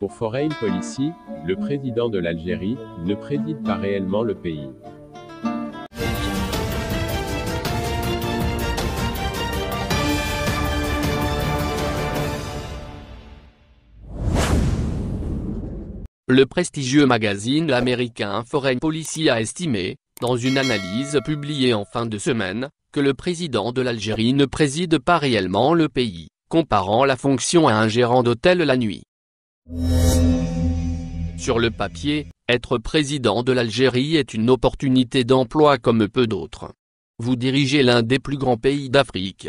Pour Foreign Policy, le président de l'Algérie ne préside pas réellement le pays. Le prestigieux magazine américain Foreign Policy a estimé, dans une analyse publiée en fin de semaine, que le président de l'Algérie ne préside pas réellement le pays, comparant la fonction à un gérant d'hôtel la nuit. Sur le papier, être président de l'Algérie est une opportunité d'emploi comme peu d'autres. Vous dirigez l'un des plus grands pays d'Afrique.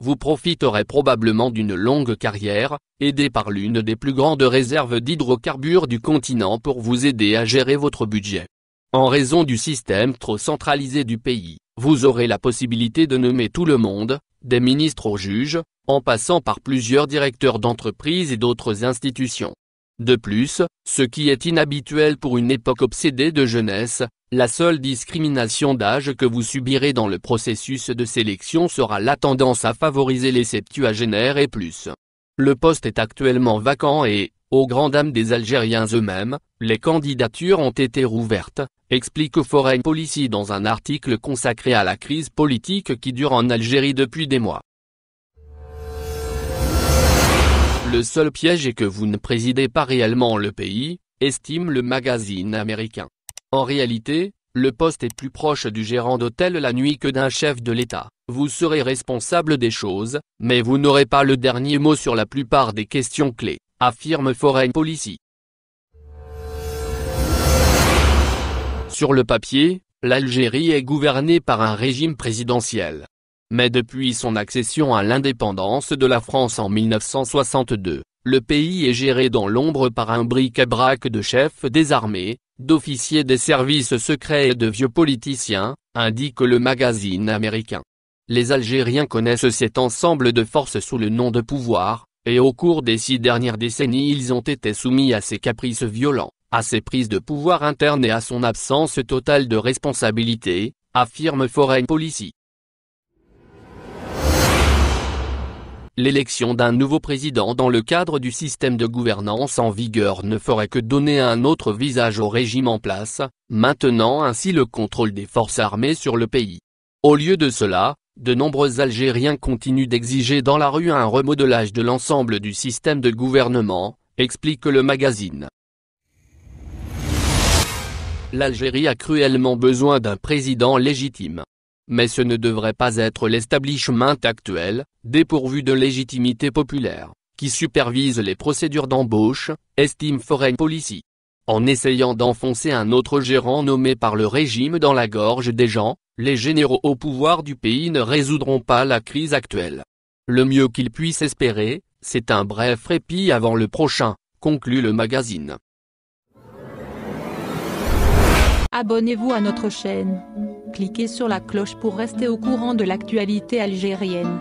Vous profiterez probablement d'une longue carrière, aidé par l'une des plus grandes réserves d'hydrocarbures du continent pour vous aider à gérer votre budget. En raison du système trop centralisé du pays, vous aurez la possibilité de nommer tout le monde, des ministres aux juges, en passant par plusieurs directeurs d'entreprises et d'autres institutions. De plus, ce qui est inhabituel pour une époque obsédée de jeunesse, la seule discrimination d'âge que vous subirez dans le processus de sélection sera la tendance à favoriser les septuagénaires et plus. Le poste est actuellement vacant et, aux grand dam des Algériens eux-mêmes, les candidatures ont été rouvertes, explique Foreign Policy dans un article consacré à la crise politique qui dure en Algérie depuis des mois. Le seul piège est que vous ne présidez pas réellement le pays, estime le magazine américain. En réalité, le poste est plus proche du gérant d'hôtel la nuit que d'un chef de l'État. Vous serez responsable des choses, mais vous n'aurez pas le dernier mot sur la plupart des questions clés affirme Foreign Policy. Sur le papier, l'Algérie est gouvernée par un régime présidentiel. Mais depuis son accession à l'indépendance de la France en 1962, le pays est géré dans l'ombre par un bric-à-brac de chefs des armées, d'officiers des services secrets et de vieux politiciens, indique le magazine américain. Les Algériens connaissent cet ensemble de forces sous le nom de pouvoir, et au cours des six dernières décennies ils ont été soumis à ses caprices violents, à ses prises de pouvoir internes et à son absence totale de responsabilité, affirme Foreign Policy. L'élection d'un nouveau président dans le cadre du système de gouvernance en vigueur ne ferait que donner un autre visage au régime en place, maintenant ainsi le contrôle des forces armées sur le pays. Au lieu de cela, de nombreux Algériens continuent d'exiger dans la rue un remodelage de l'ensemble du système de gouvernement, explique le magazine. L'Algérie a cruellement besoin d'un président légitime. Mais ce ne devrait pas être l'establishment actuel, dépourvu de légitimité populaire, qui supervise les procédures d'embauche, estime Foreign Policy. En essayant d'enfoncer un autre gérant nommé par le régime dans la gorge des gens, les généraux au pouvoir du pays ne résoudront pas la crise actuelle. Le mieux qu'ils puissent espérer, c'est un bref répit avant le prochain, conclut le magazine. Abonnez-vous à notre chaîne. Cliquez sur la cloche pour rester au courant de l'actualité algérienne.